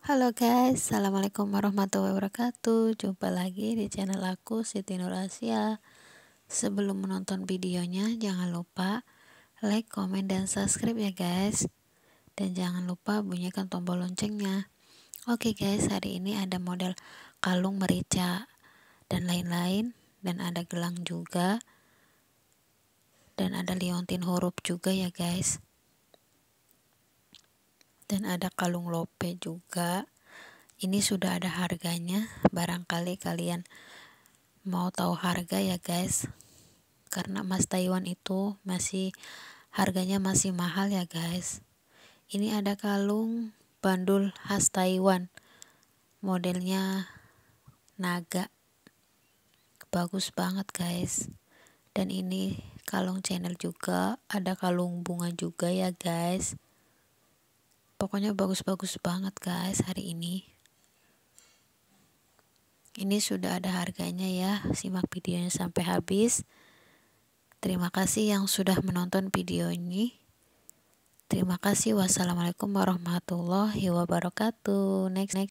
Halo guys, Assalamualaikum warahmatullahi wabarakatuh Jumpa lagi di channel aku Siti nur asia Sebelum menonton videonya Jangan lupa like, comment dan subscribe ya guys Dan jangan lupa bunyikan tombol loncengnya Oke guys, hari ini ada model kalung merica Dan lain-lain Dan ada gelang juga Dan ada liontin huruf juga ya guys dan ada kalung lope juga ini sudah ada harganya barangkali kalian mau tahu harga ya guys karena emas Taiwan itu masih harganya masih mahal ya guys ini ada kalung bandul khas Taiwan modelnya naga bagus banget guys dan ini kalung channel juga ada kalung bunga juga ya guys Pokoknya bagus-bagus banget guys hari ini. Ini sudah ada harganya ya. Simak videonya sampai habis. Terima kasih yang sudah menonton video ini. Terima kasih. Wassalamualaikum warahmatullahi wabarakatuh. Next. next.